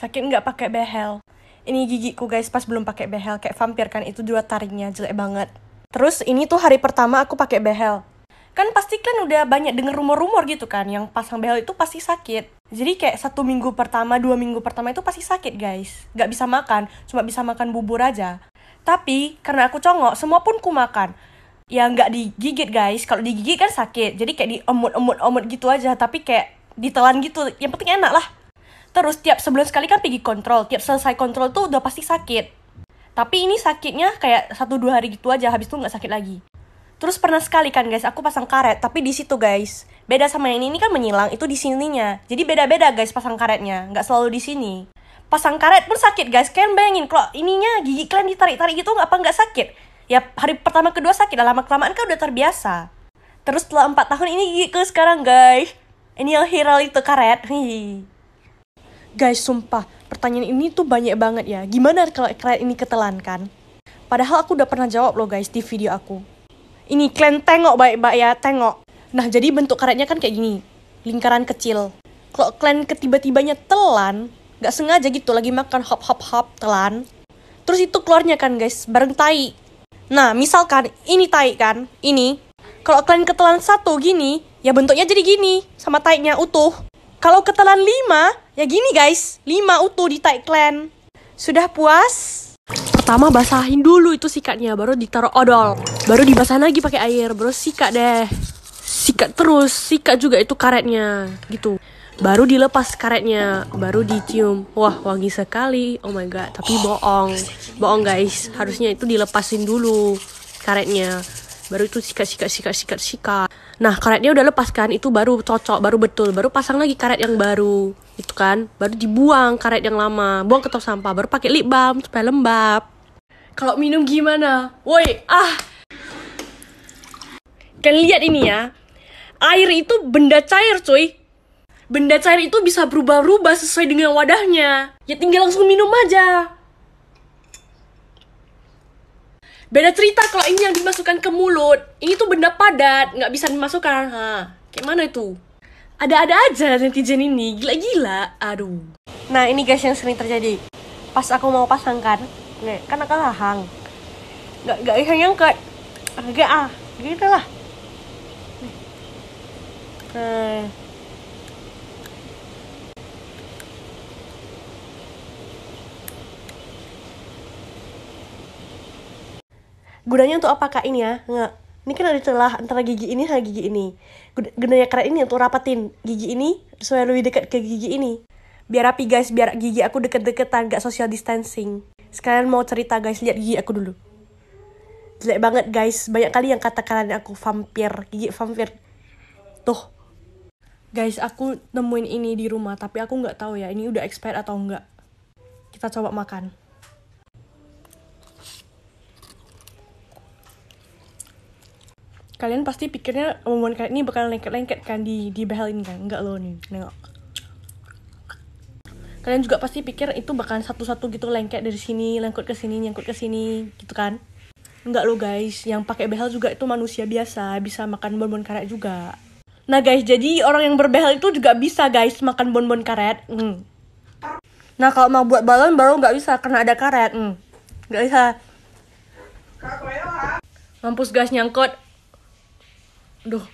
Sakit nggak pakai behel. Ini gigiku guys pas belum pakai behel kayak vampir kan itu dua tarinya jelek banget. Terus ini tuh hari pertama aku pakai behel. Kan pasti kan udah banyak denger rumor-rumor gitu kan yang pasang behel itu pasti sakit. Jadi kayak satu minggu pertama, dua minggu pertama itu pasti sakit guys. nggak bisa makan, cuma bisa makan bubur aja. Tapi karena aku congok, semua pun ku makan. Ya nggak digigit guys, kalau digigit kan sakit. Jadi kayak di omut emut emut gitu aja, tapi kayak ditelan gitu. Yang penting enak lah. Terus tiap sebulan sekali kan pergi kontrol, tiap selesai kontrol tuh udah pasti sakit. Tapi ini sakitnya kayak satu dua hari gitu aja, habis itu nggak sakit lagi. Terus pernah sekali kan guys, aku pasang karet, tapi di situ guys. Beda sama yang ini, ini kan menyilang, itu di sininya. Jadi beda-beda guys pasang karetnya, nggak selalu di sini. Pasang karet pun sakit guys, kalian bayangin kalau ininya gigi kalian ditarik-tarik gitu apa nggak sakit? Ya hari pertama kedua sakit, lama-kelamaan kan udah terbiasa. Terus setelah 4 tahun ini gigi ke sekarang guys. Ini yang viral itu karet. Hihi. Guys, sumpah, pertanyaan ini tuh banyak banget ya. Gimana kalau kalian ini ketelan kan? Padahal aku udah pernah jawab loh guys di video aku. Ini kalian tengok baik-baik ya, tengok. Nah, jadi bentuk karetnya kan kayak gini. Lingkaran kecil. Kalau kalian ketiba-tibanya telan, gak sengaja gitu lagi makan hop hop hop telan. Terus itu keluarnya kan guys, bareng tai. Nah, misalkan ini tai kan, ini. Kalau kalian ketelan satu gini, ya bentuknya jadi gini, sama taiknya utuh. Kalau ketelan lima, Ya gini guys, 5 utuh di Thailand. Sudah puas? Pertama basahin dulu itu sikatnya, baru ditaruh odol. Baru dibasahin lagi pakai air, baru sikat deh. Sikat terus, sikat juga itu karetnya, gitu. Baru dilepas karetnya, baru dicium. Wah, wangi sekali. Oh my god, tapi bohong. Bohong guys, harusnya itu dilepasin dulu karetnya baru itu sikat sikat sikat sikat sikat nah karetnya udah lepas kan itu baru cocok baru betul baru pasang lagi karet yang baru itu kan baru dibuang karet yang lama buang ke tong sampah baru pakai lip balm supaya lembab kalau minum gimana woi ah kan lihat ini ya air itu benda cair cuy benda cair itu bisa berubah-ubah sesuai dengan wadahnya ya tinggal langsung minum aja beda cerita kalau ini yang dimasukkan ke mulut ini tuh benda padat nggak bisa dimasukkan ha kayak mana itu ada-ada aja netizen ini gila-gila aduh nah ini guys yang sering terjadi pas aku mau pasangkan, kan nih kan aku lahang nggak nggak yang kayak agak ah gitu lah nah Gunanya untuk kak ini ya? Nggak ini kan ada celah antara gigi ini sama gigi ini gunanya keren ini untuk rapatin gigi ini supaya lebih dekat ke gigi ini biar rapi guys biar gigi aku deket-deketan gak social distancing sekalian mau cerita guys lihat gigi aku dulu jelek banget guys banyak kali yang kata kalian aku vampir gigi vampir tuh guys aku nemuin ini di rumah tapi aku nggak tahu ya ini udah expired atau enggak kita coba makan kalian pasti pikirnya omongan karet ini bakal lengket-lengket kan di di ini kan enggak loh nih nengok kalian juga pasti pikir itu bakal satu-satu gitu lengket dari sini lengket ke sini nyangkut ke sini gitu kan enggak loh guys yang pakai behel juga itu manusia biasa bisa makan bonbon karet juga nah guys jadi orang yang berbehel itu juga bisa guys makan bonbon karet hmm. nah kalau mau buat balon baru nggak bisa karena ada karet hmm. nggak bisa mampus guys nyangkut 六。